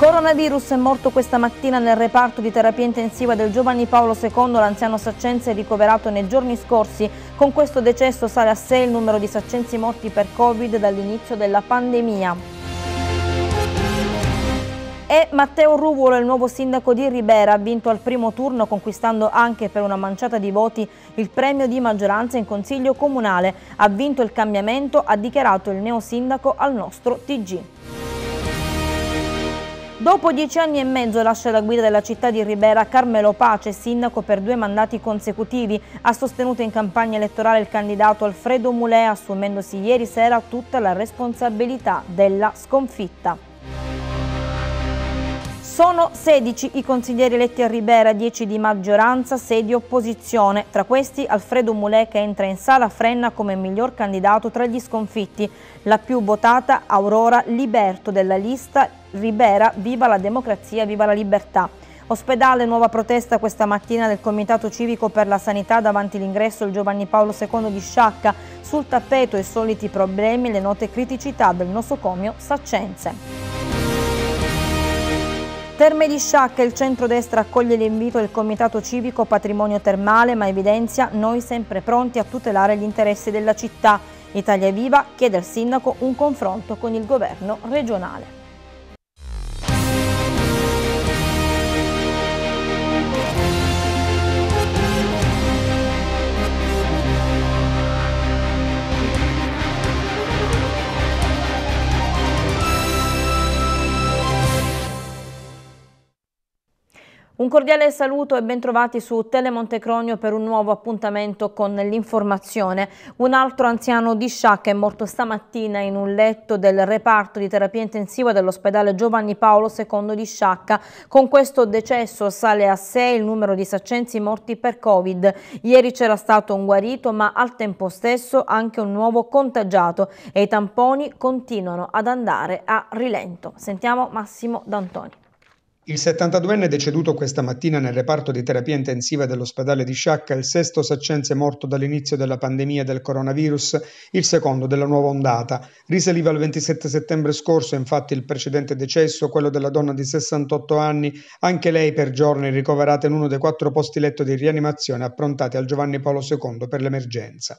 Coronavirus è morto questa mattina nel reparto di terapia intensiva del Giovanni Paolo II, l'anziano saccense ricoverato nei giorni scorsi. Con questo decesso sale a 6 il numero di saccensi morti per Covid dall'inizio della pandemia. E Matteo Ruvolo, il nuovo sindaco di Ribera, ha vinto al primo turno conquistando anche per una manciata di voti il premio di maggioranza in consiglio comunale. Ha vinto il cambiamento, ha dichiarato il neo sindaco al nostro TG. Dopo dieci anni e mezzo lascia la guida della città di Ribera Carmelo Pace, sindaco per due mandati consecutivi. Ha sostenuto in campagna elettorale il candidato Alfredo Mulè, assumendosi ieri sera tutta la responsabilità della sconfitta. Sono 16 i consiglieri eletti a Ribera, 10 di maggioranza, 6 di opposizione. Tra questi Alfredo Mulè che entra in sala Frenna come miglior candidato tra gli sconfitti. La più votata Aurora Liberto della lista Ribera Viva la democrazia, viva la libertà. Ospedale, nuova protesta questa mattina del Comitato Civico per la Sanità davanti all'ingresso il Giovanni Paolo II di Sciacca. Sul tappeto i soliti problemi le note criticità del nosocomio Saccenze. Terme di Sciacca, il centrodestra accoglie l'invito del Comitato Civico Patrimonio Termale ma evidenzia noi sempre pronti a tutelare gli interessi della città. Italia Viva chiede al Sindaco un confronto con il governo regionale. Un cordiale saluto e bentrovati su Telemonte Cronio per un nuovo appuntamento con l'informazione. Un altro anziano di Sciacca è morto stamattina in un letto del reparto di terapia intensiva dell'ospedale Giovanni Paolo II di Sciacca. Con questo decesso sale a 6 il numero di saccensi morti per Covid. Ieri c'era stato un guarito ma al tempo stesso anche un nuovo contagiato e i tamponi continuano ad andare a rilento. Sentiamo Massimo D'Antoni. Il 72enne è deceduto questa mattina nel reparto di terapia intensiva dell'ospedale di Sciacca il sesto saccense morto dall'inizio della pandemia del coronavirus, il secondo della nuova ondata. Risaliva al 27 settembre scorso, infatti, il precedente decesso, quello della donna di 68 anni, anche lei per giorni ricoverata in uno dei quattro posti letto di rianimazione approntati al Giovanni Paolo II per l'emergenza.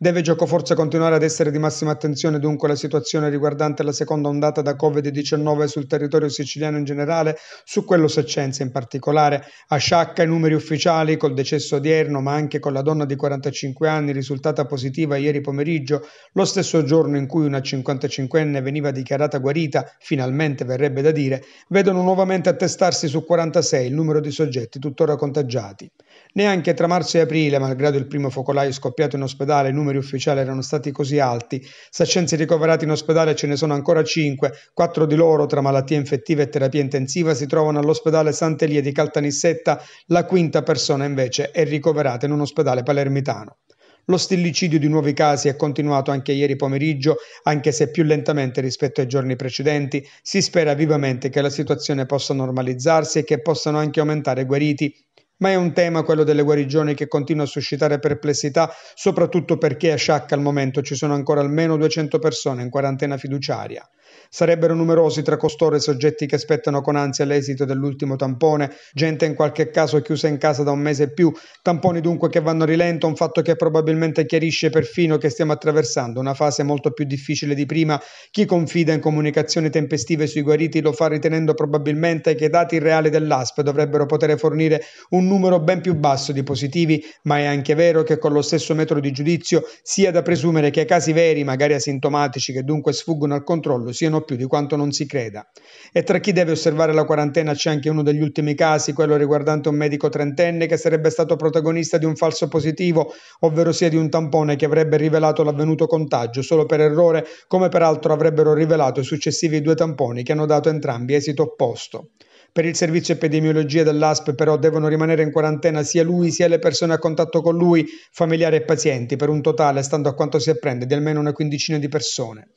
Deve giocoforza continuare ad essere di massima attenzione dunque la situazione riguardante la seconda ondata da Covid-19 sul territorio siciliano in generale su quello Saccenza in particolare, a sciacca i numeri ufficiali col decesso odierno, ma anche con la donna di 45 anni risultata positiva ieri pomeriggio, lo stesso giorno in cui una 55enne veniva dichiarata guarita, finalmente verrebbe da dire, vedono nuovamente attestarsi su 46 il numero di soggetti tuttora contagiati. Neanche tra marzo e aprile, malgrado il primo focolaio scoppiato in ospedale, i numeri ufficiali erano stati così alti. Saccensi ricoverati in ospedale ce ne sono ancora 5, 4 di loro tra malattie infettive e terapia intensiva si trovano all'ospedale Sant'Elia di Caltanissetta, la quinta persona invece è ricoverata in un ospedale palermitano. Lo stillicidio di nuovi casi è continuato anche ieri pomeriggio, anche se più lentamente rispetto ai giorni precedenti. Si spera vivamente che la situazione possa normalizzarsi e che possano anche aumentare i guariti ma è un tema quello delle guarigioni che continua a suscitare perplessità, soprattutto perché a Sciacca al momento ci sono ancora almeno 200 persone in quarantena fiduciaria. Sarebbero numerosi tra costoro i soggetti che aspettano con ansia l'esito dell'ultimo tampone, gente in qualche caso chiusa in casa da un mese e più, tamponi dunque che vanno a rilento, un fatto che probabilmente chiarisce perfino che stiamo attraversando una fase molto più difficile di prima. Chi confida in comunicazioni tempestive sui guariti lo fa ritenendo probabilmente che i dati reali dell'ASP dovrebbero poter fornire un numero ben più basso di positivi, ma è anche vero che con lo stesso metodo di giudizio sia da presumere che i casi veri, magari asintomatici, che dunque sfuggono al controllo, siano sono più di quanto non si creda. E tra chi deve osservare la quarantena c'è anche uno degli ultimi casi, quello riguardante un medico trentenne che sarebbe stato protagonista di un falso positivo, ovvero sia di un tampone che avrebbe rivelato l'avvenuto contagio solo per errore, come peraltro avrebbero rivelato i successivi due tamponi che hanno dato entrambi esito opposto. Per il servizio epidemiologia dell'ASP però devono rimanere in quarantena sia lui sia le persone a contatto con lui, familiari e pazienti, per un totale, stando a quanto si apprende, di almeno una quindicina di persone.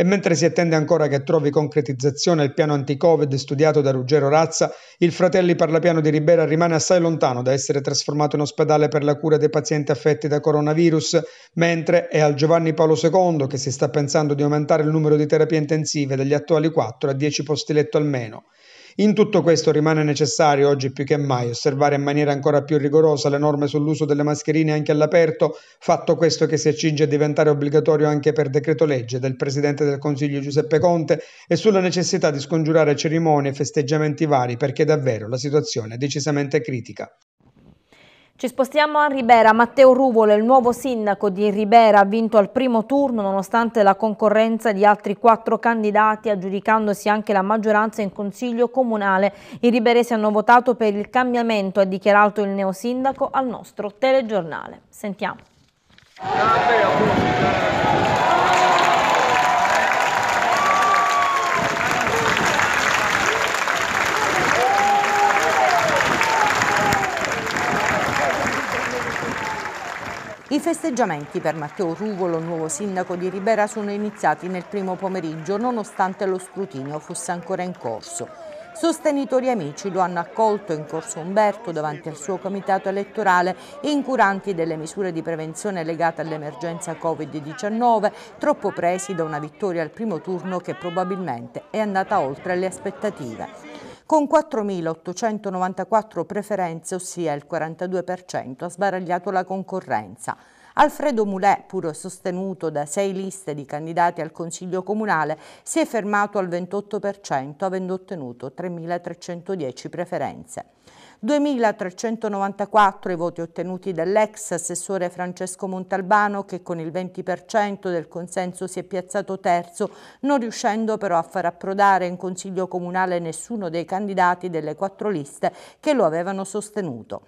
E mentre si attende ancora che trovi concretizzazione il piano anti-Covid studiato da Ruggero Razza, il Fratelli Parlapiano di Ribera rimane assai lontano da essere trasformato in ospedale per la cura dei pazienti affetti da coronavirus, mentre è al Giovanni Paolo II che si sta pensando di aumentare il numero di terapie intensive dagli attuali 4 a 10 posti letto almeno. In tutto questo rimane necessario oggi più che mai osservare in maniera ancora più rigorosa le norme sull'uso delle mascherine anche all'aperto, fatto questo che si accinge a diventare obbligatorio anche per decreto legge del Presidente del Consiglio Giuseppe Conte e sulla necessità di scongiurare cerimonie e festeggiamenti vari perché davvero la situazione è decisamente critica. Ci spostiamo a Ribera. Matteo Ruvolo, il nuovo sindaco di Ribera, ha vinto al primo turno nonostante la concorrenza di altri quattro candidati, aggiudicandosi anche la maggioranza in consiglio comunale. I riberesi hanno votato per il cambiamento, ha dichiarato il neosindaco al nostro telegiornale. Sentiamo. I festeggiamenti per Matteo Ruvolo, nuovo sindaco di Ribera, sono iniziati nel primo pomeriggio nonostante lo scrutinio fosse ancora in corso. Sostenitori e amici lo hanno accolto in corso Umberto davanti al suo comitato elettorale, incuranti delle misure di prevenzione legate all'emergenza Covid-19, troppo presi da una vittoria al primo turno che probabilmente è andata oltre le aspettative con 4.894 preferenze, ossia il 42%, ha sbaragliato la concorrenza. Alfredo Mulè, pur sostenuto da sei liste di candidati al Consiglio Comunale, si è fermato al 28%, avendo ottenuto 3.310 preferenze. 2.394 i voti ottenuti dall'ex assessore Francesco Montalbano che con il 20% del consenso si è piazzato terzo, non riuscendo però a far approdare in Consiglio Comunale nessuno dei candidati delle quattro liste che lo avevano sostenuto.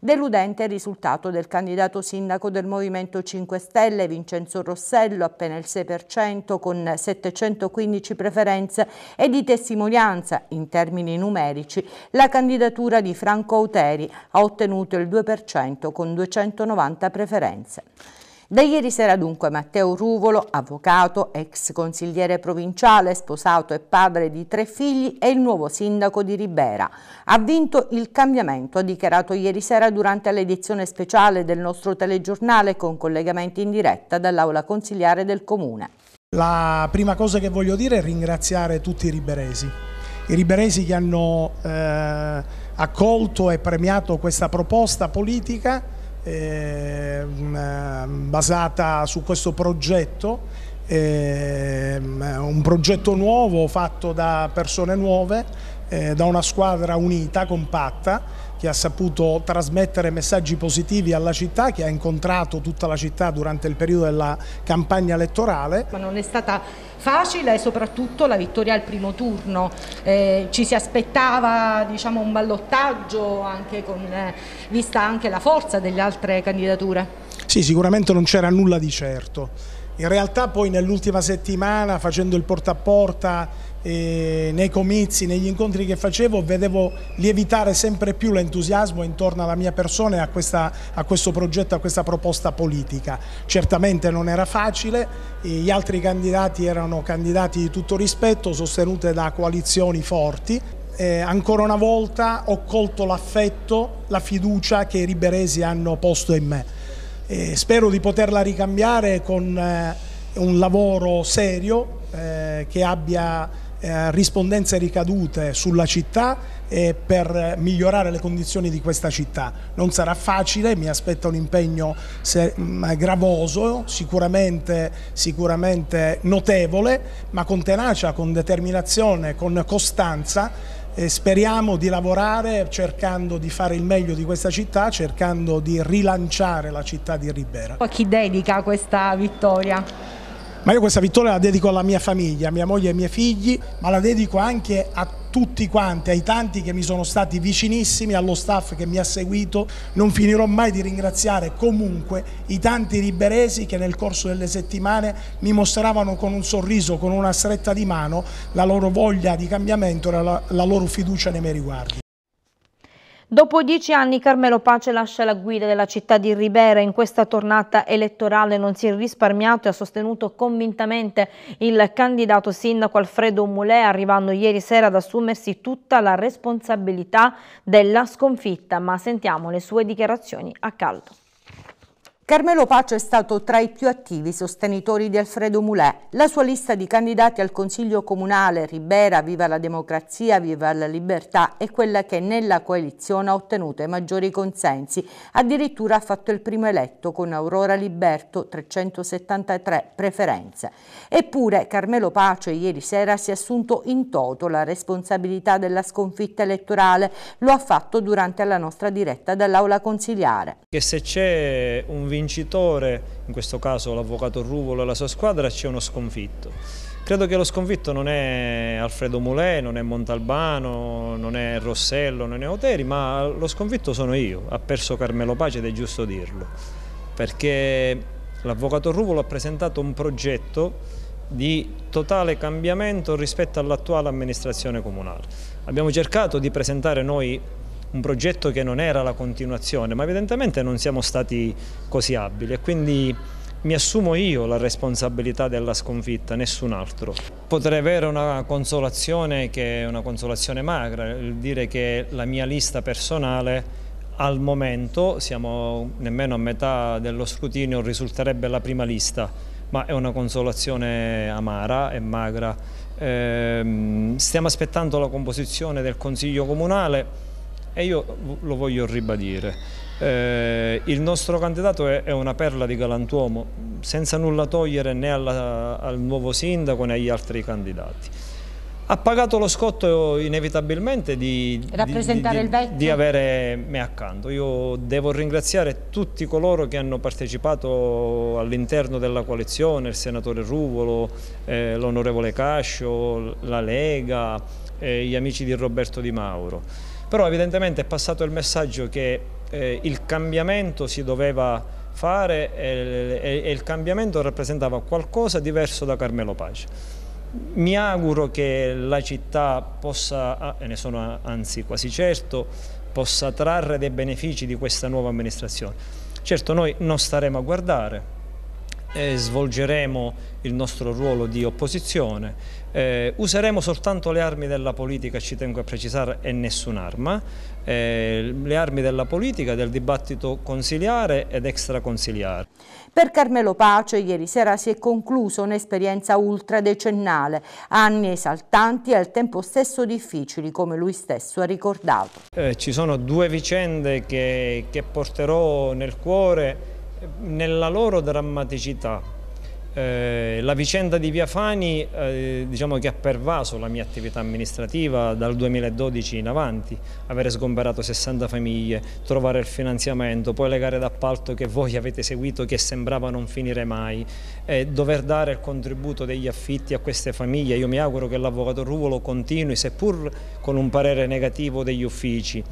Deludente il risultato del candidato sindaco del Movimento 5 Stelle, Vincenzo Rossello, appena il 6% con 715 preferenze e di testimonianza, in termini numerici, la candidatura di Franco Auteri ha ottenuto il 2% con 290 preferenze. Da ieri sera dunque Matteo Ruvolo, avvocato, ex consigliere provinciale, sposato e padre di tre figli, è il nuovo sindaco di Ribera. Ha vinto il cambiamento, ha dichiarato ieri sera durante l'edizione speciale del nostro telegiornale con collegamenti in diretta dall'aula consigliare del comune. La prima cosa che voglio dire è ringraziare tutti i riberesi, i riberesi che hanno eh, accolto e premiato questa proposta politica eh, basata su questo progetto, eh, un progetto nuovo fatto da persone nuove, eh, da una squadra unita, compatta, che ha saputo trasmettere messaggi positivi alla città, che ha incontrato tutta la città durante il periodo della campagna elettorale. Ma non è stata facile e soprattutto la vittoria al primo turno. Eh, ci si aspettava diciamo, un ballottaggio anche con, eh, vista anche la forza delle altre candidature. Sì, sicuramente non c'era nulla di certo. In realtà poi nell'ultima settimana facendo il porta a porta eh, nei comizi, negli incontri che facevo, vedevo lievitare sempre più l'entusiasmo intorno alla mia persona e a, questa, a, questo progetto, a questa proposta politica. Certamente non era facile, gli altri candidati erano candidati di tutto rispetto, sostenute da coalizioni forti. Eh, ancora una volta ho colto l'affetto, la fiducia che i riberesi hanno posto in me. Eh, spero di poterla ricambiare con eh, un lavoro serio eh, che abbia eh, rispondenze ricadute sulla città e eh, per migliorare le condizioni di questa città. Non sarà facile, mi aspetta un impegno mm, gravoso, sicuramente, sicuramente notevole, ma con tenacia, con determinazione, con costanza speriamo di lavorare cercando di fare il meglio di questa città, cercando di rilanciare la città di Ribera. A chi dedica questa vittoria? ma io questa vittoria la dedico alla mia famiglia, a mia moglie e ai miei figli, ma la dedico anche a tutti quanti, ai tanti che mi sono stati vicinissimi, allo staff che mi ha seguito. Non finirò mai di ringraziare comunque i tanti riberesi che nel corso delle settimane mi mostravano con un sorriso, con una stretta di mano, la loro voglia di cambiamento e la loro fiducia nei miei riguardi. Dopo dieci anni Carmelo Pace lascia la guida della città di Ribera. In questa tornata elettorale non si è risparmiato e ha sostenuto convintamente il candidato sindaco Alfredo Mulè, arrivando ieri sera ad assumersi tutta la responsabilità della sconfitta. Ma sentiamo le sue dichiarazioni a caldo. Carmelo Paccio è stato tra i più attivi sostenitori di Alfredo Mulè. La sua lista di candidati al Consiglio Comunale Ribera, Viva la Democrazia, Viva la Libertà è quella che nella coalizione ha ottenuto i maggiori consensi. Addirittura ha fatto il primo eletto con Aurora Liberto, 373 preferenze. Eppure Carmelo Paccio ieri sera si è assunto in toto la responsabilità della sconfitta elettorale. Lo ha fatto durante la nostra diretta dall'Aula Consiliare. Che se c'è un vincitore, in questo caso l'avvocato Ruvolo e la sua squadra, c'è uno sconfitto. Credo che lo sconfitto non è Alfredo Mulè, non è Montalbano, non è Rossello, non è Oteri, ma lo sconfitto sono io. Ha perso Carmelo Pace ed è giusto dirlo, perché l'avvocato Ruvolo ha presentato un progetto di totale cambiamento rispetto all'attuale amministrazione comunale. Abbiamo cercato di presentare noi un progetto che non era la continuazione, ma evidentemente non siamo stati così abili e quindi mi assumo io la responsabilità della sconfitta, nessun altro. Potrei avere una consolazione che è una consolazione magra, il dire che la mia lista personale al momento, siamo nemmeno a metà dello scrutinio, risulterebbe la prima lista, ma è una consolazione amara e magra. Ehm, stiamo aspettando la composizione del Consiglio Comunale, e io lo voglio ribadire. Eh, il nostro candidato è, è, una perla di galantuomo, senza nulla togliere né alla, al nuovo sindaco né agli altri candidati. Ha pagato lo scotto inevitabilmente di, di, di, di avere me accanto. Io devo ringraziare tutti coloro che hanno partecipato all'interno della coalizione, il senatore Ruvolo, eh, l'onorevole Cascio, la Lega, eh, gli amici di Roberto Di Mauro. Però evidentemente è passato il messaggio che eh, il cambiamento si doveva fare e, e, e il cambiamento rappresentava qualcosa diverso da Carmelo Pace. Mi auguro che la città possa, ah, e ne sono ah, anzi quasi certo, possa trarre dei benefici di questa nuova amministrazione. Certo noi non staremo a guardare, eh, svolgeremo il nostro ruolo di opposizione eh, useremo soltanto le armi della politica, ci tengo a precisare, e nessun'arma, eh, le armi della politica, del dibattito consiliare ed extraconsiliare. Per Carmelo Pace ieri sera si è conclusa un'esperienza ultradecennale, anni esaltanti e al tempo stesso difficili, come lui stesso ha ricordato. Eh, ci sono due vicende che, che porterò nel cuore nella loro drammaticità, eh, la vicenda di Via Fani eh, diciamo che ha pervaso la mia attività amministrativa dal 2012 in avanti, avere sgomberato 60 famiglie, trovare il finanziamento, poi le gare d'appalto che voi avete seguito che sembrava non finire mai, eh, dover dare il contributo degli affitti a queste famiglie, io mi auguro che l'Avvocato Ruvolo continui seppur con un parere negativo degli uffici.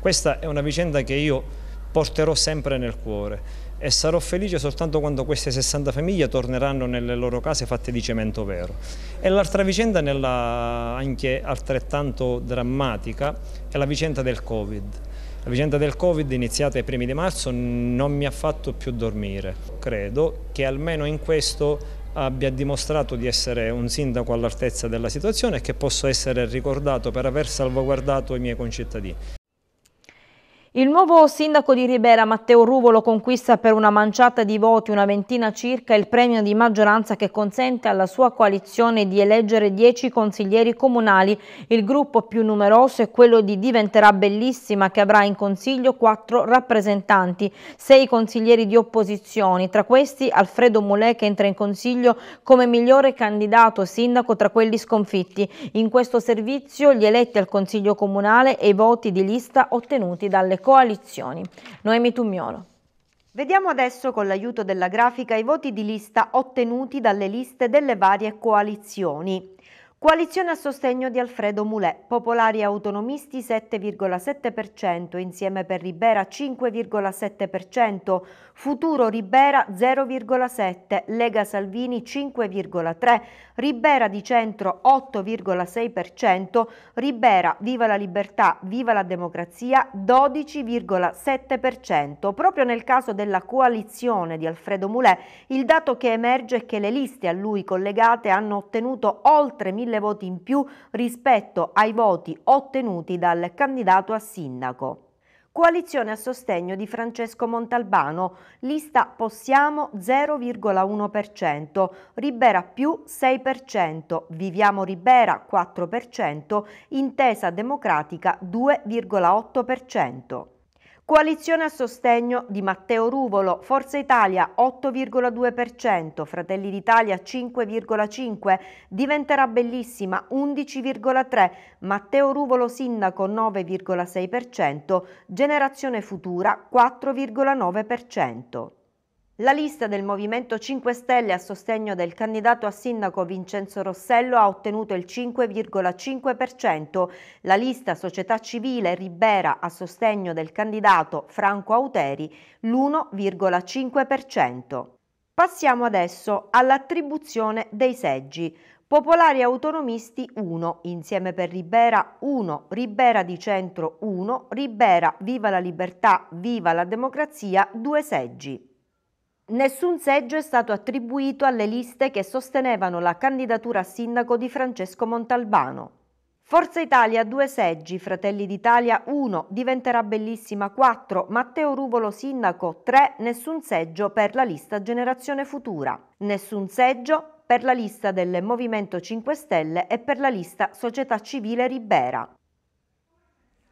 Questa è una vicenda che io porterò sempre nel cuore e sarò felice soltanto quando queste 60 famiglie torneranno nelle loro case fatte di cemento vero. E l'altra vicenda nella, anche altrettanto drammatica è la vicenda del Covid. La vicenda del Covid iniziata ai primi di marzo non mi ha fatto più dormire. Credo che almeno in questo abbia dimostrato di essere un sindaco all'altezza della situazione e che posso essere ricordato per aver salvaguardato i miei concittadini. Il nuovo sindaco di Ribera, Matteo Ruvolo, conquista per una manciata di voti, una ventina circa, il premio di maggioranza che consente alla sua coalizione di eleggere dieci consiglieri comunali. Il gruppo più numeroso è quello di Diventerà Bellissima, che avrà in consiglio quattro rappresentanti, sei consiglieri di opposizione, tra questi Alfredo Mulè che entra in consiglio come migliore candidato sindaco tra quelli sconfitti. In questo servizio gli eletti al consiglio comunale e i voti di lista ottenuti dalle coalizioni. Noemi Tumiolo. Vediamo adesso con l'aiuto della grafica i voti di lista ottenuti dalle liste delle varie coalizioni. Coalizione a sostegno di Alfredo Mulè, Popolari Autonomisti 7,7%, Insieme per Ribera 5,7%, Futuro Ribera 0,7%, Lega Salvini 5,3%, Ribera di Centro 8,6%, Ribera Viva la Libertà, Viva la Democrazia 12,7%. Proprio nel caso della coalizione di Alfredo Mulè, il dato che emerge è che le liste a lui collegate hanno ottenuto oltre 1.000 1000 voti in più rispetto ai voti ottenuti dal candidato a sindaco. Coalizione a sostegno di Francesco Montalbano, lista Possiamo 0,1%, Ribera più 6%, Viviamo Ribera 4%, Intesa Democratica 2,8%. Coalizione a sostegno di Matteo Ruvolo, Forza Italia 8,2%, Fratelli d'Italia 5,5%, diventerà bellissima 11,3%, Matteo Ruvolo sindaco 9,6%, Generazione Futura 4,9%. La lista del Movimento 5 Stelle a sostegno del candidato a sindaco Vincenzo Rossello ha ottenuto il 5,5%, la lista Società Civile Ribera a sostegno del candidato Franco Auteri l'1,5%. Passiamo adesso all'attribuzione dei seggi. Popolari Autonomisti 1, Insieme per Ribera 1, Ribera di Centro 1, Ribera Viva la Libertà, Viva la Democrazia 2 seggi. Nessun seggio è stato attribuito alle liste che sostenevano la candidatura a sindaco di Francesco Montalbano. Forza Italia due seggi, Fratelli d'Italia 1, diventerà bellissima 4, Matteo Ruvolo sindaco 3, nessun seggio per la lista Generazione Futura, nessun seggio per la lista del Movimento 5 Stelle e per la lista Società Civile Ribera.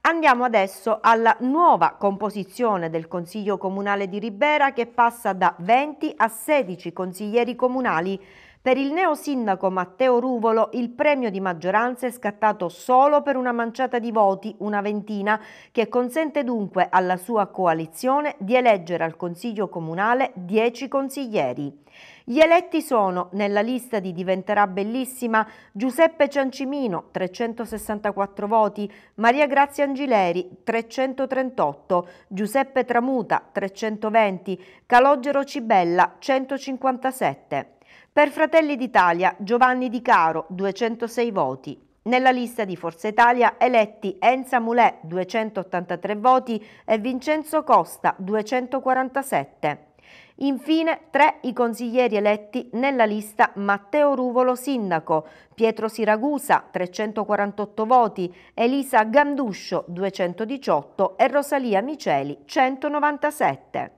Andiamo adesso alla nuova composizione del Consiglio Comunale di Ribera che passa da 20 a 16 consiglieri comunali. Per il neosindaco Matteo Ruvolo il premio di maggioranza è scattato solo per una manciata di voti, una ventina, che consente dunque alla sua coalizione di eleggere al Consiglio Comunale 10 consiglieri. Gli eletti sono, nella lista di Diventerà Bellissima, Giuseppe Ciancimino, 364 voti, Maria Grazia Angileri, 338, Giuseppe Tramuta, 320, Calogero Cibella, 157. Per Fratelli d'Italia, Giovanni Di Caro, 206 voti. Nella lista di Forza Italia eletti Enza Mulè 283 voti e Vincenzo Costa 247. Infine, tre i consiglieri eletti nella lista Matteo Ruvolo Sindaco, Pietro Siragusa 348 voti, Elisa Ganduscio 218 e Rosalia Miceli 197.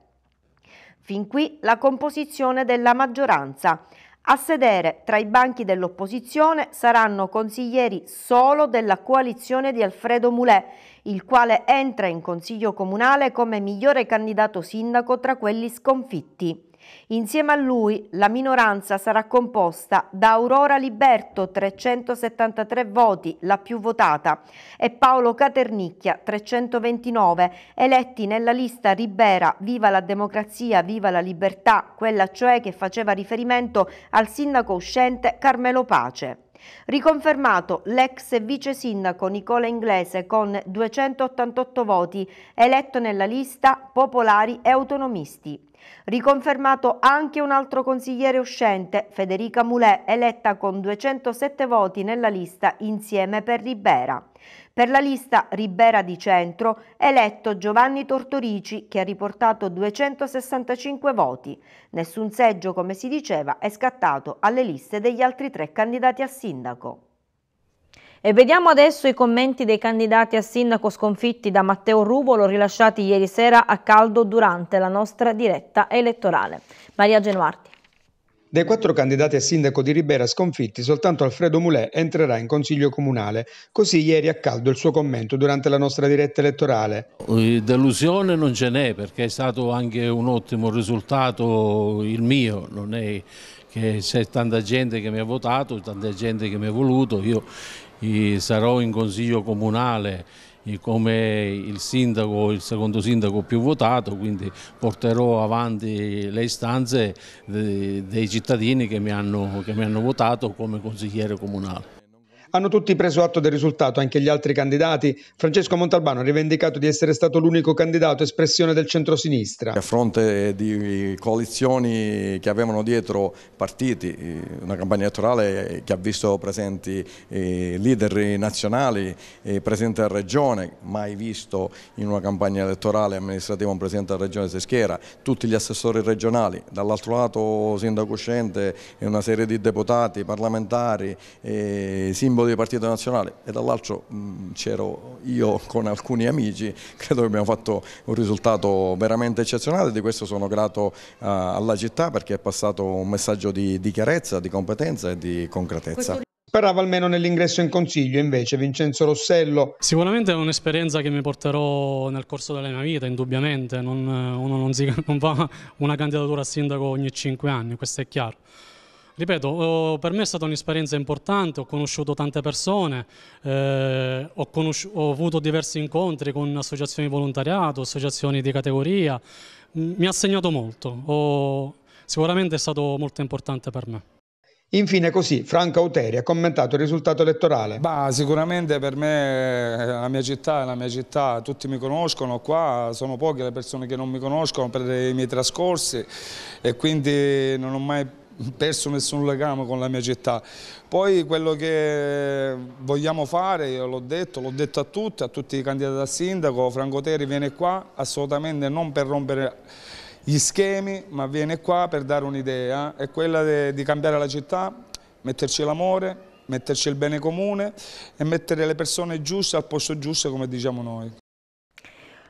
Fin qui la composizione della maggioranza. A sedere tra i banchi dell'opposizione saranno consiglieri solo della coalizione di Alfredo Mulè, il quale entra in Consiglio Comunale come migliore candidato sindaco tra quelli sconfitti. Insieme a lui la minoranza sarà composta da Aurora Liberto 373 voti, la più votata, e Paolo Caternicchia 329, eletti nella lista Ribera Viva la democrazia, viva la libertà, quella cioè che faceva riferimento al sindaco uscente Carmelo Pace. Riconfermato l'ex vice sindaco Nicola Inglese con 288 voti, eletto nella lista Popolari e Autonomisti. Riconfermato anche un altro consigliere uscente, Federica Mulè, eletta con 207 voti nella lista Insieme per Ribera. Per la lista Ribera di Centro, eletto Giovanni Tortorici che ha riportato 265 voti. Nessun seggio, come si diceva, è scattato alle liste degli altri tre candidati a sindaco. E vediamo adesso i commenti dei candidati a sindaco sconfitti da Matteo Rubolo rilasciati ieri sera a caldo durante la nostra diretta elettorale. Maria Genuarti. Dei quattro candidati a sindaco di Ribera sconfitti, soltanto Alfredo Mulè entrerà in consiglio comunale. Così ieri a caldo il suo commento durante la nostra diretta elettorale. Eh, delusione non ce n'è perché è stato anche un ottimo risultato il mio, non è che c'è tanta gente che mi ha votato, tanta gente che mi ha voluto, io sarò in consiglio comunale come il sindaco, il secondo sindaco più votato, quindi porterò avanti le istanze dei cittadini che mi hanno, che mi hanno votato come consigliere comunale. Hanno tutti preso atto del risultato, anche gli altri candidati. Francesco Montalbano ha rivendicato di essere stato l'unico candidato espressione del centrosinistra. A fronte di coalizioni che avevano dietro partiti, una campagna elettorale che ha visto presenti eh, leader nazionali, eh, presidente della regione, mai visto in una campagna elettorale amministrativa un presidente della regione Seschiera, tutti gli assessori regionali, dall'altro lato sindaco uscente e una serie di deputati, parlamentari, eh, simboli simbolo di partito nazionale e dall'altro mm, c'ero io con alcuni amici, credo che abbiamo fatto un risultato veramente eccezionale, di questo sono grato eh, alla città perché è passato un messaggio di, di chiarezza, di competenza e di concretezza. Sperava almeno nell'ingresso in consiglio invece Vincenzo Rossello. Sicuramente è un'esperienza che mi porterò nel corso della mia vita, indubbiamente, non, eh, uno non, si, non va una candidatura a sindaco ogni cinque anni, questo è chiaro. Ripeto, per me è stata un'esperienza importante, ho conosciuto tante persone, eh, ho, conosci ho, avuto diversi incontri con associazioni di volontariato, associazioni di categoria, mi ha segnato molto, ho... sicuramente è stato molto importante per me. Infine così Franco Auteri ha commentato il risultato elettorale. Bah, sicuramente per me eh, la mia città è la mia città, tutti mi conoscono qua, sono poche le persone che non mi conoscono per i miei trascorsi e quindi non ho mai perso nessun legame con la mia città. Poi quello che vogliamo fare, io l'ho detto, l'ho detto a tutti, a tutti i candidati a sindaco, Franco Teri viene qua assolutamente non per rompere gli schemi, ma viene qua per dare un'idea, eh. è quella de, di cambiare la città, metterci l'amore, metterci il bene comune e mettere le persone giuste al posto giusto come diciamo noi.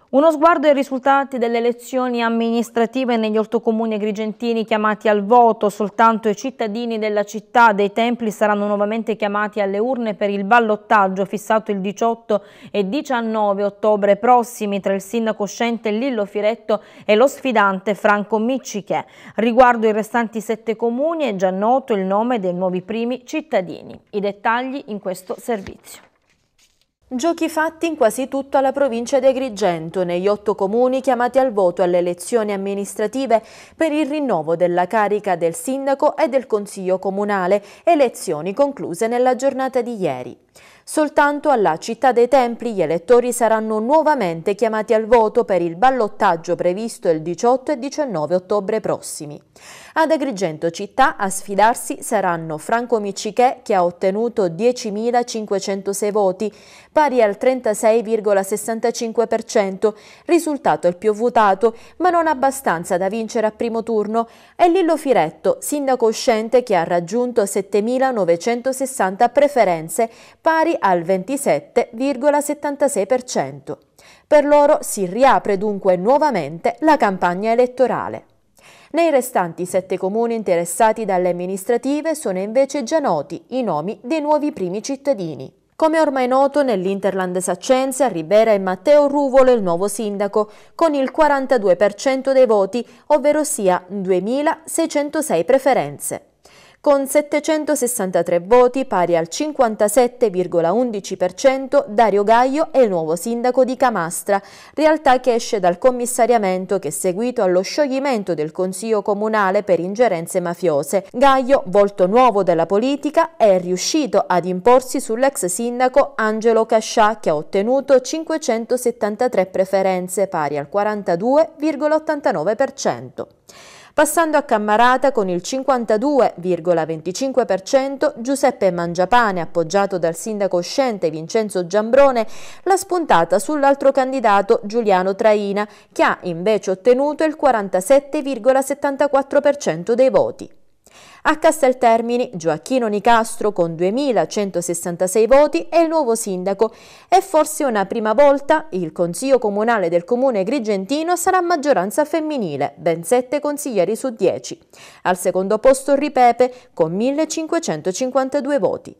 Uno sguardo ai risultati delle elezioni amministrative negli otto comuni agrigentini chiamati al voto, soltanto i cittadini della città dei templi saranno nuovamente chiamati alle urne per il ballottaggio fissato il 18 e 19 ottobre prossimi tra il sindaco uscente Lillo Firetto e lo sfidante Franco Miccichè. Riguardo i restanti sette comuni è già noto il nome dei nuovi primi cittadini. I dettagli in questo servizio. Giochi fatti in quasi tutta la provincia di Agrigento, negli otto comuni chiamati al voto alle elezioni amministrative per il rinnovo della carica del sindaco e del consiglio comunale, elezioni concluse nella giornata di ieri. Soltanto alla Città dei Templi gli elettori saranno nuovamente chiamati al voto per il ballottaggio previsto il 18 e 19 ottobre prossimi. Ad Agrigento città a sfidarsi saranno Franco Miccichè che ha ottenuto 10.506 voti, pari al 36,65%, risultato il più votato, ma non abbastanza da vincere a primo turno, e Lillo Firetto, sindaco uscente che ha raggiunto 7.960 preferenze, pari al 27,76%. Per loro si riapre dunque nuovamente la campagna elettorale. Nei restanti sette comuni interessati dalle amministrative sono invece già noti i nomi dei nuovi primi cittadini. Come ormai noto, nell'Interland Saccenza, Ribera è Matteo Ruvolo il nuovo sindaco, con il 42% dei voti, ovvero sia 2.606 preferenze. Con 763 voti, pari al 57,11%, Dario Gaio è il nuovo sindaco di Camastra, realtà che esce dal commissariamento che è seguito allo scioglimento del Consiglio Comunale per ingerenze mafiose. Gaio, volto nuovo della politica, è riuscito ad imporsi sull'ex sindaco Angelo Cascià che ha ottenuto 573 preferenze, pari al 42,89% passando a Cammarata con il 52,25%, Giuseppe Mangiapane, appoggiato dal sindaco uscente Vincenzo Giambrone, l'ha spuntata sull'altro candidato Giuliano Traina, che ha invece ottenuto il 47,74% dei voti. A Casteltermini, Gioacchino Nicastro con 2.166 voti è il nuovo sindaco e forse una prima volta il Consiglio Comunale del Comune Grigentino sarà maggioranza femminile, ben 7 consiglieri su 10. Al secondo posto Ripepe con 1.552 voti.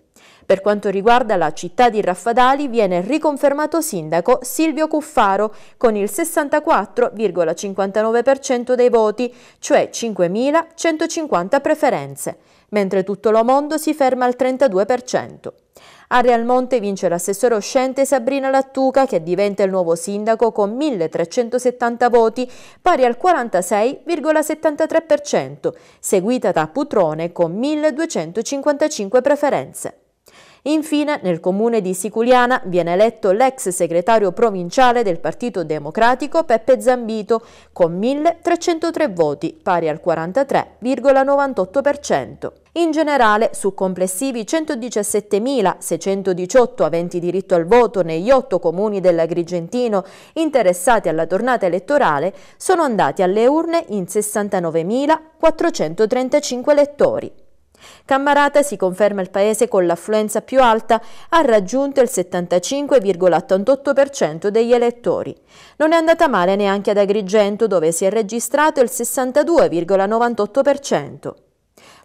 Per quanto riguarda la città di Raffadali viene riconfermato sindaco Silvio Cuffaro con il 64,59% dei voti, cioè 5.150 preferenze, mentre tutto lo mondo si ferma al 32%. A Real Monte vince l'assessore uscente Sabrina Lattuca che diventa il nuovo sindaco con 1370 voti, pari al 46,73%, seguita da Putrone con 1255 preferenze. Infine, nel comune di Siculiana viene eletto l'ex segretario provinciale del Partito Democratico Peppe Zambito con 1.303 voti, pari al 43,98%. In generale, su complessivi 117.618 aventi diritto al voto negli otto comuni dell'Agrigentino interessati alla tornata elettorale, sono andati alle urne in 69.435 elettori. Cammarata si conferma il paese con l'affluenza più alta, ha raggiunto il 75,88% degli elettori. Non è andata male neanche ad Agrigento, dove si è registrato il 62,98%.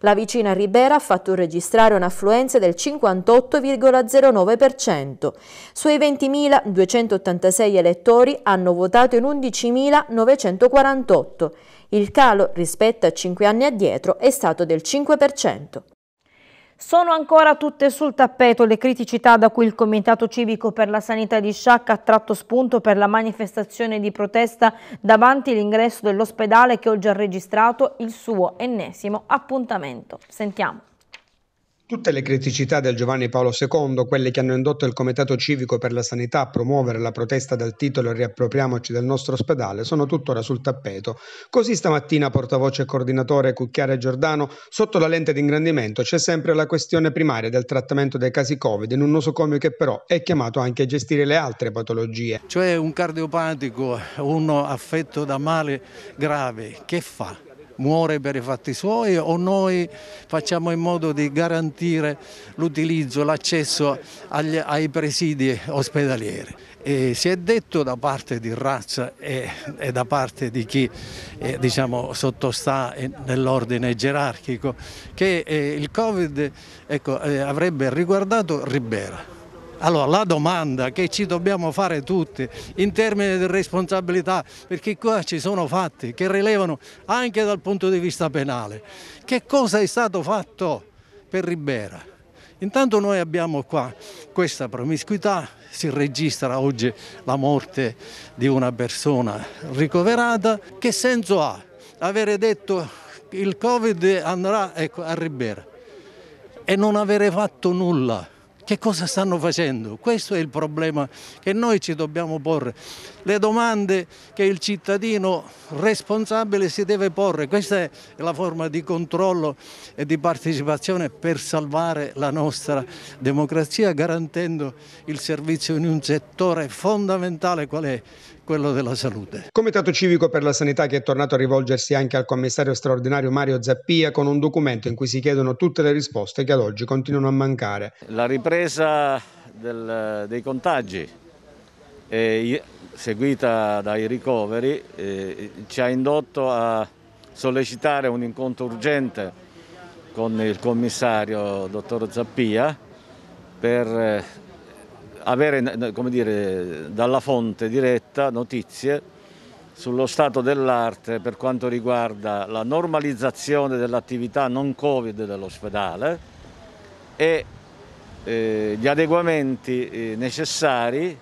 La vicina Ribera ha fatto registrare un'affluenza del 58,09%. Sui 20.286 elettori hanno votato in 11.948. Il calo rispetto a 5 anni addietro è stato del 5%. Sono ancora tutte sul tappeto le criticità da cui il Comitato Civico per la Sanità di Sciacca ha tratto spunto per la manifestazione di protesta davanti all'ingresso dell'ospedale che oggi ha registrato il suo ennesimo appuntamento. Sentiamo. Tutte le criticità del Giovanni Paolo II, quelle che hanno indotto il Comitato Civico per la Sanità a promuovere la protesta dal titolo Riappropriamoci del nostro ospedale, sono tuttora sul tappeto. Così stamattina portavoce e coordinatore Cucchiare Giordano, sotto la lente d'ingrandimento c'è sempre la questione primaria del trattamento dei casi Covid in un nosocomio che però è chiamato anche a gestire le altre patologie. Cioè un cardiopatico, uno affetto da male grave, che fa? muore per i fatti suoi o noi facciamo in modo di garantire l'utilizzo, l'accesso ai presidi ospedalieri. E si è detto da parte di Razza e, e da parte di chi eh, diciamo, sottostà nell'ordine gerarchico che eh, il Covid ecco, eh, avrebbe riguardato Ribera. Allora la domanda che ci dobbiamo fare tutti in termini di responsabilità, perché qua ci sono fatti che rilevano anche dal punto di vista penale, che cosa è stato fatto per Ribera? Intanto noi abbiamo qua questa promiscuità, si registra oggi la morte di una persona ricoverata, che senso ha avere detto il Covid andrà ecco, a Ribera e non avere fatto nulla? Che cosa stanno facendo? Questo è il problema che noi ci dobbiamo porre. Le domande che il cittadino responsabile si deve porre, questa è la forma di controllo e di partecipazione per salvare la nostra democrazia garantendo il servizio in un settore fondamentale qual è quello della salute. Comitato civico per la sanità che è tornato a rivolgersi anche al commissario straordinario Mario Zappia con un documento in cui si chiedono tutte le risposte che ad oggi continuano a mancare. La ripresa del, dei contagi eh, seguita dai ricoveri eh, ci ha indotto a sollecitare un incontro urgente con il commissario dottor Zappia per eh, avere come dire, dalla fonte diretta notizie sullo stato dell'arte per quanto riguarda la normalizzazione dell'attività non Covid dell'ospedale e eh, gli adeguamenti eh, necessari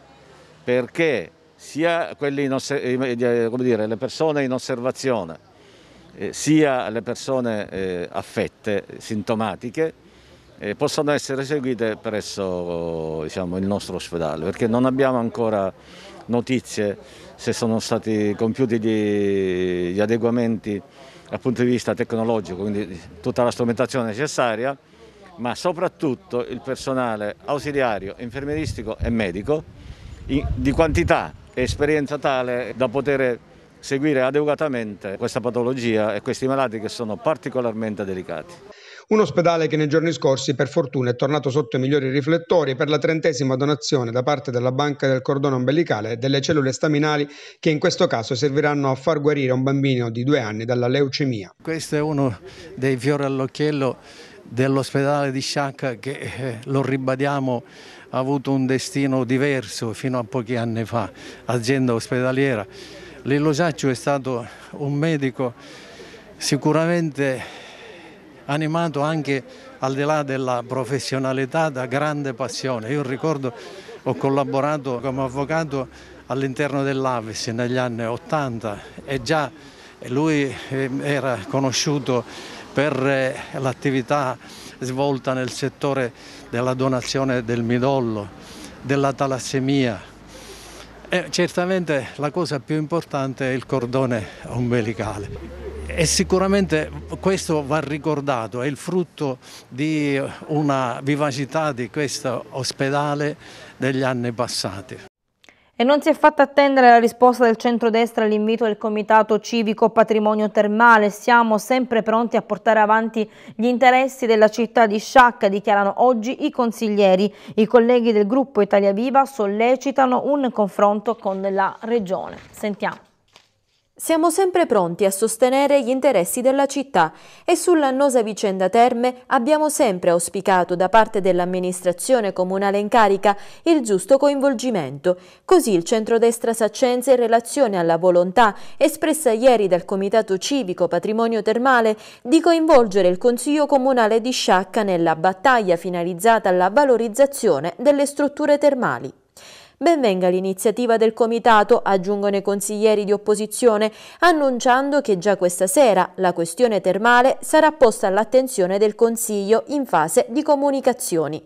perché sia dire, le persone in osservazione eh, sia le persone eh, affette, sintomatiche, eh, possano essere eseguite presso diciamo, il nostro ospedale, perché non abbiamo ancora notizie se sono stati compiuti gli, gli adeguamenti dal punto di vista tecnologico, quindi tutta la strumentazione necessaria, ma soprattutto il personale ausiliario, infermieristico e medico in, di quantità e esperienza tale da poter seguire adeguatamente questa patologia e questi malati che sono particolarmente delicati. Un ospedale che nei giorni scorsi, per fortuna, è tornato sotto i migliori riflettori per la trentesima donazione da parte della Banca del Cordone Ombelicale delle cellule staminali che in questo caso serviranno a far guarire un bambino di due anni dalla leucemia. Questo è uno dei fiori all'occhiello dell'ospedale di Sciacca che, eh, lo ribadiamo, ha avuto un destino diverso fino a pochi anni fa, azienda ospedaliera. Lillo Saccio è stato un medico sicuramente animato anche al di là della professionalità da grande passione. Io ricordo ho collaborato come avvocato all'interno dell'Avis negli anni 80 e già lui eh, era conosciuto per eh, l'attività svolta nel settore della donazione del midollo, della talassemia. E certamente la cosa più importante è il cordone ombelicale e sicuramente questo va ricordato, è il frutto di una vivacità di questo ospedale degli anni passati. E non si è fatta attendere la risposta del centrodestra all'invito del Comitato Civico Patrimonio Termale. Siamo sempre pronti a portare avanti gli interessi della città di Sciacca, dichiarano oggi i consiglieri. I colleghi del gruppo Italia Viva sollecitano un confronto con la Regione. Sentiamo. Siamo sempre pronti a sostenere gli interessi della città e sull'annosa vicenda Terme abbiamo sempre auspicato da parte dell'amministrazione comunale in carica il giusto coinvolgimento. Così il centrodestra Saccenza in relazione alla volontà espressa ieri dal Comitato Civico Patrimonio Termale di coinvolgere il Consiglio Comunale di Sciacca nella battaglia finalizzata alla valorizzazione delle strutture termali. Benvenga l'iniziativa del comitato, aggiungono i consiglieri di opposizione, annunciando che già questa sera la questione termale sarà posta all'attenzione del Consiglio in fase di comunicazioni.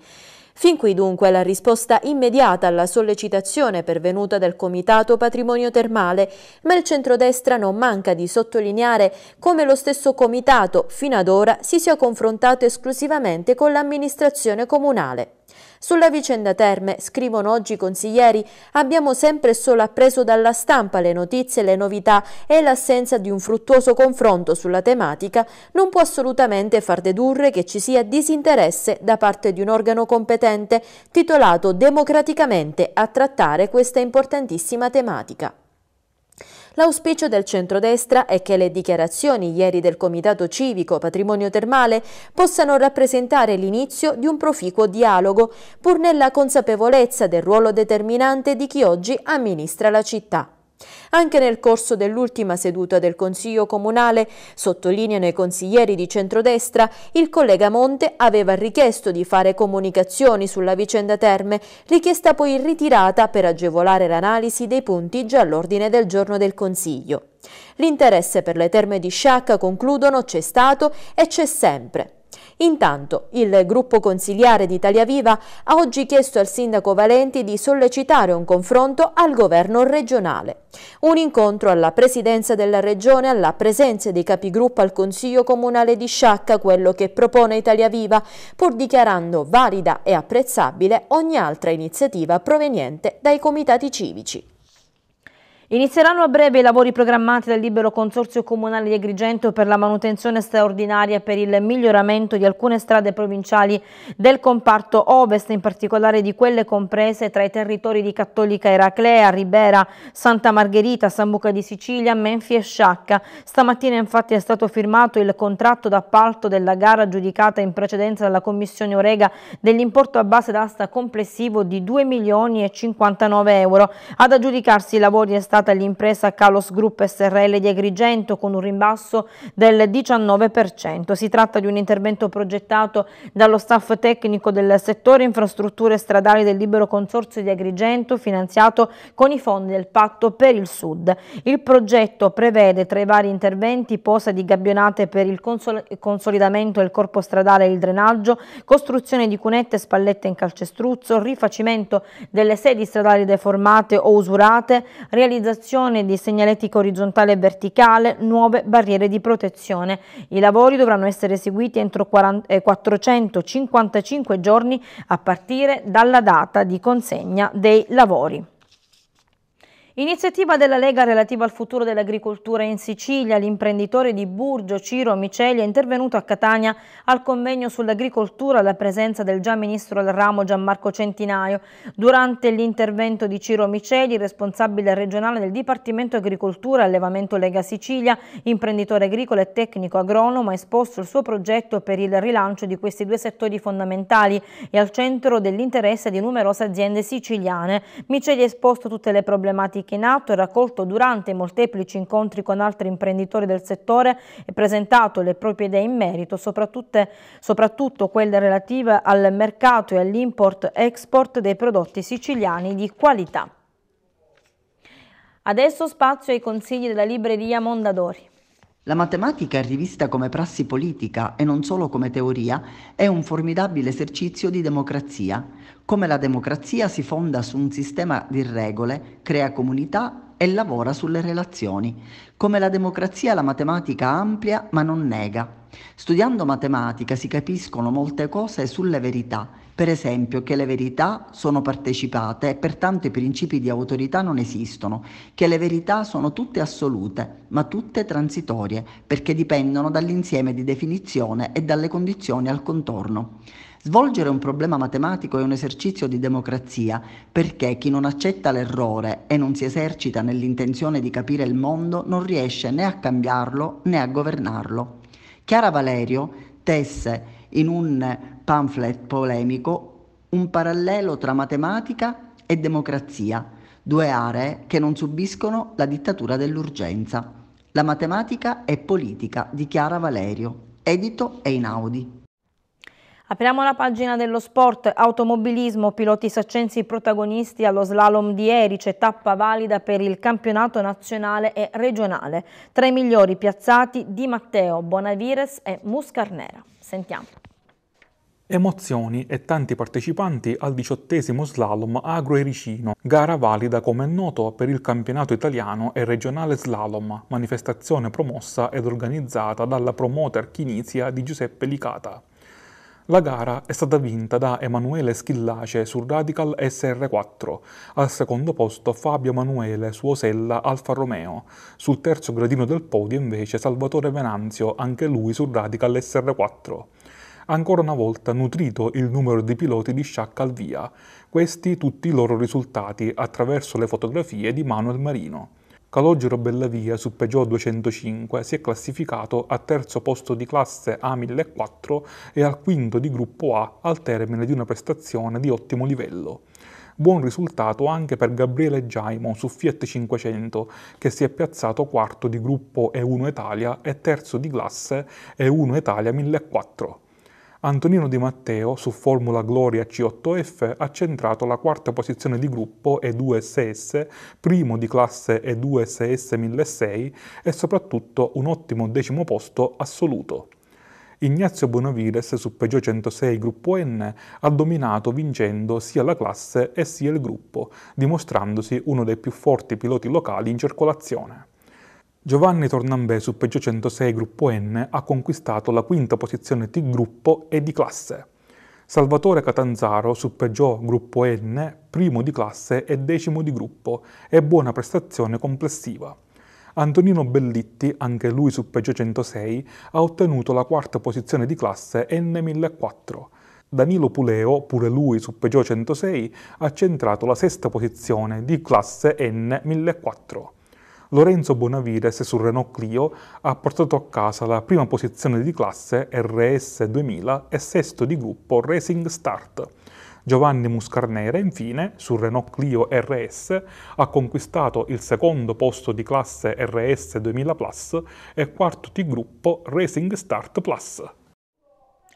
Fin qui dunque la risposta immediata alla sollecitazione pervenuta dal Comitato Patrimonio Termale, ma il centrodestra non manca di sottolineare come lo stesso Comitato fino ad ora si sia confrontato esclusivamente con l'amministrazione comunale. Sulla vicenda Terme, scrivono oggi i consiglieri, abbiamo sempre solo appreso dalla stampa le notizie le novità e l'assenza di un fruttuoso confronto sulla tematica non può assolutamente far dedurre che ci sia disinteresse da parte di un organo competente titolato democraticamente a trattare questa importantissima tematica. L'auspicio del centrodestra è che le dichiarazioni ieri del Comitato Civico Patrimonio Termale possano rappresentare l'inizio di un proficuo dialogo, pur nella consapevolezza del ruolo determinante di chi oggi amministra la città. Anche nel corso dell'ultima seduta del Consiglio Comunale, sottolineano i consiglieri di centrodestra, il collega Monte aveva richiesto di fare comunicazioni sulla vicenda Terme, richiesta poi ritirata per agevolare l'analisi dei punti già all'ordine del giorno del Consiglio. L'interesse per le terme di Sciacca, concludono, c'è stato e c'è sempre. Intanto il gruppo consigliare di Italia Viva ha oggi chiesto al sindaco Valenti di sollecitare un confronto al governo regionale. Un incontro alla presidenza della regione alla presenza dei capigruppo al Consiglio Comunale di Sciacca, quello che propone Italia Viva, pur dichiarando valida e apprezzabile ogni altra iniziativa proveniente dai comitati civici. Inizieranno a breve i lavori programmati dal libero consorzio comunale di Agrigento per la manutenzione straordinaria e per il miglioramento di alcune strade provinciali del comparto ovest, in particolare di quelle comprese tra i territori di Cattolica Eraclea, Ribera, Santa Margherita, San Buca di Sicilia, Menfi e Sciacca. Stamattina infatti è stato firmato il contratto d'appalto della gara giudicata in precedenza dalla Commissione Orega dell'importo a base d'asta complessivo di 2 milioni e 59 euro. Ad aggiudicarsi i lavori è stato quotata l'impresa Calos Group SRL di Agrigento con un rimbasso del 19%. Si tratta di un intervento progettato dallo staff tecnico del settore infrastrutture stradali del Libero Consorzio di Agrigento finanziato con i fondi del Patto per il Sud. Il progetto prevede tra i vari interventi posa di gabbionate per il consolidamento del corpo stradale e il drenaggio, costruzione di cunette e spallette in calcestruzzo, rifacimento delle sedi stradali deformate o usurate, realizzazione realizzazione di segnaletica orizzontale e verticale, nuove barriere di protezione. I lavori dovranno essere eseguiti entro 455 eh, giorni a partire dalla data di consegna dei lavori. Iniziativa della Lega relativa al futuro dell'agricoltura in Sicilia, l'imprenditore di Burgio Ciro Miceli è intervenuto a Catania al convegno sull'agricoltura alla presenza del già ministro del ramo Gianmarco Centinaio. Durante l'intervento di Ciro Miceli, responsabile regionale del Dipartimento Agricoltura e Allevamento Lega Sicilia, imprenditore agricolo e tecnico agronomo, ha esposto il suo progetto per il rilancio di questi due settori fondamentali e al centro dell'interesse di numerose aziende siciliane. Miceli ha esposto tutte le problematiche che nato e raccolto durante molteplici incontri con altri imprenditori del settore e presentato le proprie idee in merito, soprattutto, soprattutto quelle relative al mercato e all'import-export dei prodotti siciliani di qualità. Adesso spazio ai consigli della libreria Mondadori. La matematica rivista come prassi politica e non solo come teoria è un formidabile esercizio di democrazia, come la democrazia si fonda su un sistema di regole, crea comunità e lavora sulle relazioni. Come la democrazia la matematica amplia ma non nega. Studiando matematica si capiscono molte cose sulle verità per esempio che le verità sono partecipate e pertanto i principi di autorità non esistono, che le verità sono tutte assolute, ma tutte transitorie, perché dipendono dall'insieme di definizione e dalle condizioni al contorno. Svolgere un problema matematico è un esercizio di democrazia, perché chi non accetta l'errore e non si esercita nell'intenzione di capire il mondo non riesce né a cambiarlo né a governarlo. Chiara Valerio tesse in un pamphlet polemico Un parallelo tra matematica e democrazia, due aree che non subiscono la dittatura dell'urgenza. La matematica e politica dichiara Valerio, edito e Einaudi. Apriamo la pagina dello sport, automobilismo, piloti saccensi protagonisti allo slalom di Erice, tappa valida per il campionato nazionale e regionale. Tra i migliori piazzati Di Matteo, Bonavires e Muscarnera. Sentiamo. Emozioni e tanti partecipanti al diciottesimo slalom agro-ericino, gara valida come è noto per il campionato italiano e regionale slalom, manifestazione promossa ed organizzata dalla promoter Chinizia di Giuseppe Licata. La gara è stata vinta da Emanuele Schillace su Radical SR4, al secondo posto Fabio Emanuele su Osella Alfa Romeo, sul terzo gradino del podio invece Salvatore Venanzio, anche lui su Radical SR4 ancora una volta nutrito il numero di piloti di sciacca al via, questi tutti i loro risultati attraverso le fotografie di Manuel Marino. Calogero Bellavia su Peugeot 205 si è classificato al terzo posto di classe A1004 e al quinto di gruppo A al termine di una prestazione di ottimo livello. Buon risultato anche per Gabriele Giaimo su Fiat 500, che si è piazzato quarto di gruppo E1 Italia e terzo di classe E1 Italia 1004. Antonino Di Matteo su Formula Gloria C8F ha centrato la quarta posizione di gruppo E2SS, primo di classe E2SS 1006 e soprattutto un ottimo decimo posto assoluto. Ignazio Bonavides su Peugeot 106 gruppo N ha dominato vincendo sia la classe e sia il gruppo, dimostrandosi uno dei più forti piloti locali in circolazione. Giovanni Tornambè su Peugeot 106 Gruppo N ha conquistato la quinta posizione di gruppo e di classe. Salvatore Catanzaro su Peugeot Gruppo N, primo di classe e decimo di gruppo, e buona prestazione complessiva. Antonino Bellitti, anche lui su Peugeot 106, ha ottenuto la quarta posizione di classe N1004. Danilo Puleo, pure lui su Peugeot 106, ha centrato la sesta posizione di classe N1004. Lorenzo Bonavides sul Renault Clio ha portato a casa la prima posizione di classe RS 2000 e sesto di gruppo Racing Start. Giovanni Muscarnera, infine, sul Renault Clio RS, ha conquistato il secondo posto di classe RS 2000 Plus e quarto di gruppo Racing Start Plus.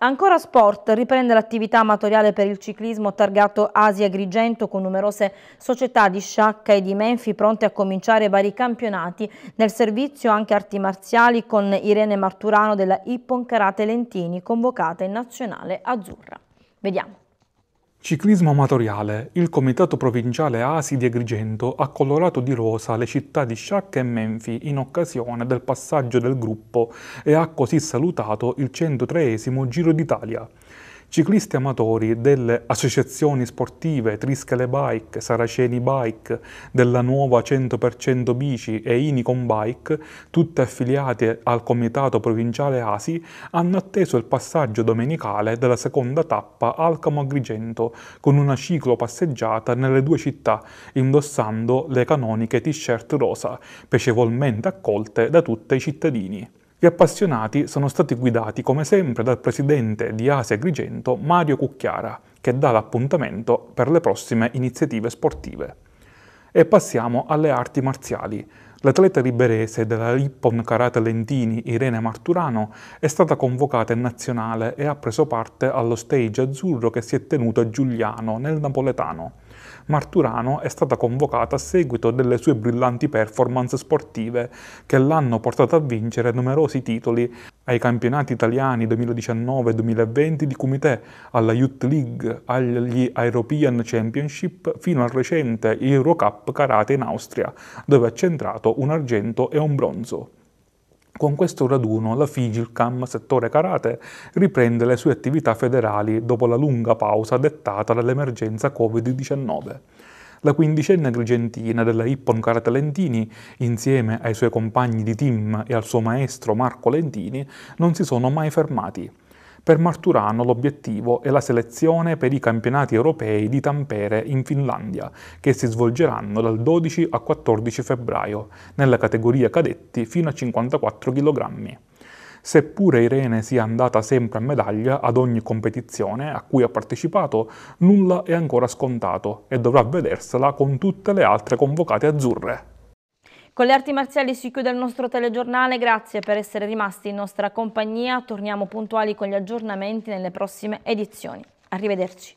Ancora sport, riprende l'attività amatoriale per il ciclismo targato Asia Grigento con numerose società di Sciacca e di Menfi pronte a cominciare vari campionati nel servizio anche arti marziali con Irene Marturano della Ippon Karate Lentini convocata in nazionale azzurra. Vediamo. Ciclismo amatoriale. Il Comitato Provinciale ASI di Agrigento ha colorato di rosa le città di Sciacca e Menfi in occasione del passaggio del gruppo e ha così salutato il 103 Giro d'Italia ciclisti amatori delle associazioni sportive Trischele Bike, Saraceni Bike, della nuova 100% Bici e Inicon Bike, tutte affiliate al Comitato Provinciale ASI, hanno atteso il passaggio domenicale della seconda tappa Alcamo-Agrigento con una ciclopasseggiata nelle due città, indossando le canoniche t-shirt rosa, piacevolmente accolte da tutti i cittadini. Gli appassionati sono stati guidati come sempre dal presidente di Asia Grigento Mario Cucchiara, che dà l'appuntamento per le prossime iniziative sportive. E passiamo alle arti marziali. L'atleta liberese della Lippon Karate Lentini Irene Marturano è stata convocata in nazionale e ha preso parte allo stage azzurro che si è tenuto a Giuliano, nel napoletano. Marturano è stata convocata a seguito delle sue brillanti performance sportive che l'hanno portata a vincere numerosi titoli ai campionati italiani 2019-2020 di Comité, alla Youth League, agli European Championship, fino al recente Eurocup Karate in Austria, dove ha centrato un argento e un bronzo. Con questo raduno la Figilcam, settore karate, riprende le sue attività federali dopo la lunga pausa dettata dall'emergenza Covid-19. La quindicenne agrigentina della Ippon Karate Lentini, insieme ai suoi compagni di team e al suo maestro Marco Lentini, non si sono mai fermati. Per Marturano l'obiettivo è la selezione per i campionati europei di Tampere in Finlandia, che si svolgeranno dal 12 al 14 febbraio, nella categoria cadetti fino a 54 kg. Seppure Irene sia andata sempre a medaglia ad ogni competizione a cui ha partecipato, nulla è ancora scontato e dovrà vedersela con tutte le altre convocate azzurre. Con le arti marziali si chiude il nostro telegiornale, grazie per essere rimasti in nostra compagnia, torniamo puntuali con gli aggiornamenti nelle prossime edizioni. Arrivederci.